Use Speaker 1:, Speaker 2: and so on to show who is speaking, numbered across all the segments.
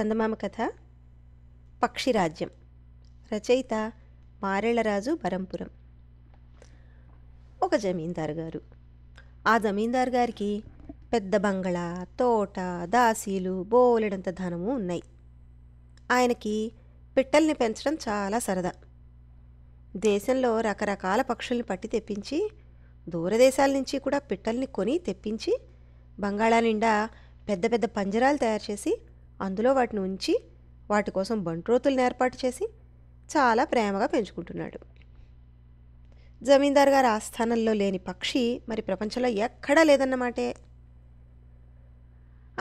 Speaker 1: చందమామ కథ పక్షిరాజ్యం రచయిత మారేళ్లరాజు బరంపురం ఒక జమీందారు గారు ఆ జమీందారు గారికి పెద్ద బంగళా తోట దాసీలు బోలెడంత ధనము ఉన్నాయి ఆయనకి పిట్టల్ని పెంచడం చాలా సరదా దేశంలో రకరకాల పక్షుల్ని పట్టి తెప్పించి దూరదేశాల నుంచి కూడా పిట్టల్ని కొని తెప్పించి బంగాళా నిండా పెద్ద పెద్ద పంజరాలు తయారు చేసి అందులో వాటిని ఉంచి వాటి కోసం బంట్రోతులు ఏర్పాటు చేసి చాలా ప్రేమగా పెంచుకుంటున్నాడు జమీందార్ గారి ఆస్థానంలో లేని పక్షి మరి ప్రపంచంలో ఎక్కడా లేదన్నమాటే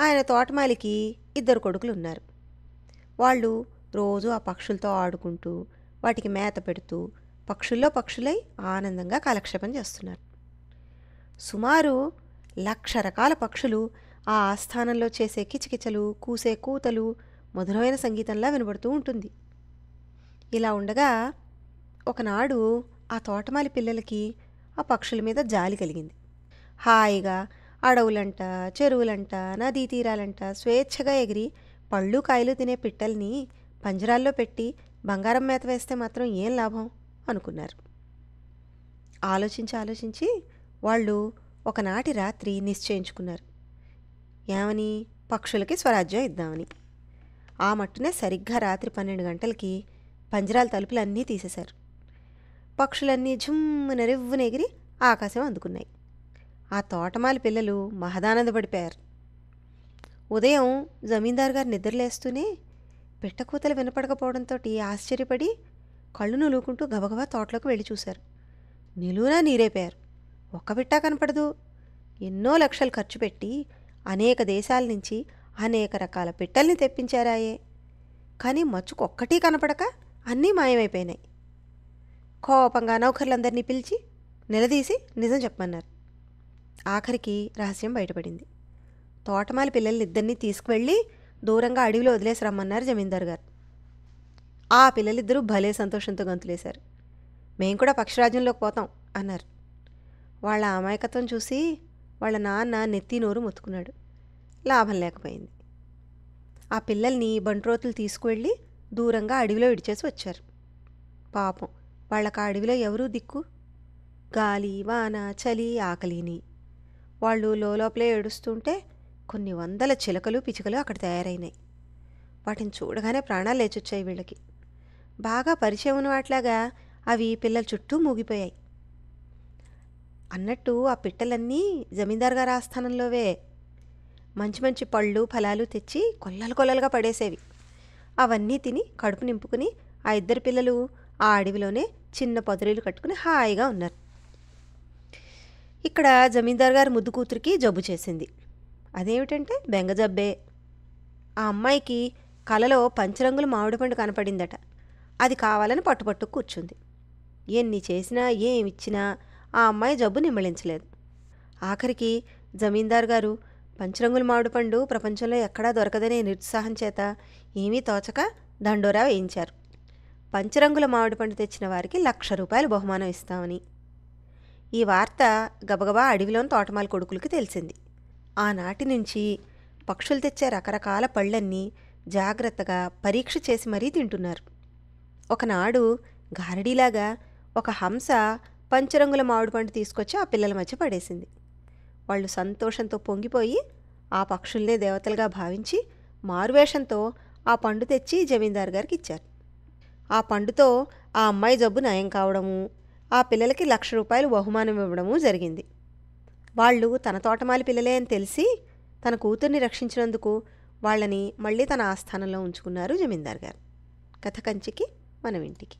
Speaker 1: ఆయన తోటమాలికి ఇద్దరు కొడుకులు ఉన్నారు వాళ్ళు రోజు ఆ పక్షులతో ఆడుకుంటూ వాటికి మేత పెడుతూ పక్షుల్లో పక్షులై ఆనందంగా కాలక్షేపం చేస్తున్నారు సుమారు లక్ష రకాల పక్షులు ఆ ఆస్థానంలో చేసే కిచకిచలు కూసే కూతలు మధురమైన సంగీతంలా వినబడుతూ ఉంటుంది ఇలా ఉండగా ఒకనాడు ఆ తోటమాలి పిల్లలకి ఆ పక్షుల మీద జాలి కలిగింది హాయిగా అడవులంట చెరువులంట నదీ తీరాలంట స్వేచ్ఛగా ఎగిరి పళ్ళు కాయలు తినే పిట్టల్ని పంజరాల్లో పెట్టి బంగారం మేత వేస్తే మాత్రం ఏం లాభం అనుకున్నారు ఆలోచించి ఆలోచించి వాళ్ళు ఒకనాటి రాత్రి నిశ్చయించుకున్నారు ఏమని పక్షులకి స్వరాజ్యం ఇద్దామని ఆ మట్టునే సరిగ్గా రాత్రి పన్నెండు గంటలకి పంజరాల తలుపులు అన్నీ తీసేశారు పక్షులన్నీ ఝుమ్మున రెవ్వునెగిరి ఆకాశం అందుకున్నాయి ఆ తోటమాలి పిల్లలు మహదానందపడిపోయారు ఉదయం జమీందారు గారు నిద్రలేస్తూనే పిట్టకూతలు వినపడకపోవడంతో ఆశ్చర్యపడి కళ్ళు నులుకుంటూ గబగబా తోటలోకి వెళ్ళి చూశారు నిలువునా నీరైపోయారు ఒక్క పిట్టా కనపడదు ఎన్నో లక్షలు ఖర్చు పెట్టి అనేక దేశాల నుంచి అనేక రకాల పిట్టల్ని తెప్పించారాయే కానీ మచ్చుకొక్కటి కనపడక అన్నీ మాయమైపోయినాయి కోపంగా నౌకర్లందరినీ పిలిచి నిలదీసి నిజం చెప్పమన్నారు ఆఖరికి రహస్యం బయటపడింది తోటమాలి పిల్లల్ని ఇద్దరినీ తీసుకువెళ్ళి దూరంగా అడవిలో వదిలేసి రమ్మన్నారు జమీందారు గారు ఆ పిల్లలిద్దరూ భలే సంతోషంతో గంతులేశారు మేము కూడా పక్షరాజ్యంలోకి పోతాం అన్నారు వాళ్ళ అమాయకత్వం చూసి వాళ్ళ నాన్న నెత్తి నోరు మొత్తుకున్నాడు లాభం లేకపోయింది ఆ పిల్లల్ని బండ్రోతులు తీసుకువెళ్ళి దూరంగా అడవిలో విడిచేసి వచ్చారు పాపం వాళ్ళకి ఆ అడవిలో ఎవరూ దిక్కు గాలి వాన చలి ఆకలిని వాళ్ళు లోపలే ఏడుస్తుంటే కొన్ని వందల చిలకలు పిచికలు అక్కడ తయారైనాయి వాటిని చూడగానే ప్రాణాలు లేచొచ్చాయి వీళ్ళకి బాగా పరిచయం ఉన్న వాటిలాగా అవి పిల్లల చుట్టూ మూగిపోయాయి అన్నట్టు ఆ పిట్టలన్నీ జమీందార్ గారి ఆస్థానంలోవే మంచి మంచి పళ్ళు ఫలాలు తెచ్చి కొల్లలు కొల్లలుగా పడేసేవి అవన్నీ తిని కడుపు నింపుకుని ఆ ఇద్దరు పిల్లలు ఆ అడవిలోనే చిన్న పొదరీలు కట్టుకుని హాయిగా ఉన్నారు ఇక్కడ జమీందార్ గారి ముద్దు కూతురికి జబ్బు చేసింది అదేమిటంటే బెంగ జబ్బే ఆ అమ్మాయికి కలలో పంచరంగులు మామిడి పండు కనపడిందట అది కావాలని పట్టుపట్టు కూర్చుంది ఎన్ని చేసినా ఏమిచ్చినా ఆ అమ్మాయి జబ్బు నిమ్మళించలేదు ఆఖరికి జమీందార్ గారు పంచరంగుల పండు ప్రపంచంలో ఎక్కడా దొరకదనే నిరుత్సాహం చేత ఏమీ తోచక దండోరా వేయించారు పంచరంగుల మామిడిపండు తెచ్చిన వారికి లక్ష రూపాయలు బహుమానం ఇస్తామని ఈ వార్త గబగబా అడవిలోని తోటమాల కొడుకులకి తెలిసింది ఆనాటి నుంచి పక్షులు తెచ్చే రకరకాల పళ్ళన్నీ జాగ్రత్తగా పరీక్ష చేసి మరీ తింటున్నారు ఒకనాడు గారడీలాగా ఒక హంస పంచరంగుల మామిడి పండు తీసుకొచ్చి ఆ పిల్లల మధ్య పడేసింది వాళ్ళు సంతోషంతో పొంగిపోయి ఆ పక్షుల్నే దేవతలుగా భావించి మారువేషంతో ఆ పండు తెచ్చి జమీందారు గారికి ఇచ్చారు ఆ పండుతో ఆ అమ్మాయి జబ్బు నయం కావడము ఆ పిల్లలకి లక్ష రూపాయలు బహుమానం ఇవ్వడము జరిగింది వాళ్ళు తన తోటమాలి పిల్లలే అని తెలిసి తన కూతుర్ని రక్షించినందుకు వాళ్ళని మళ్ళీ తన ఆస్థానంలో ఉంచుకున్నారు జమీందార్ గారు కథ కంచికి మనం ఇంటికి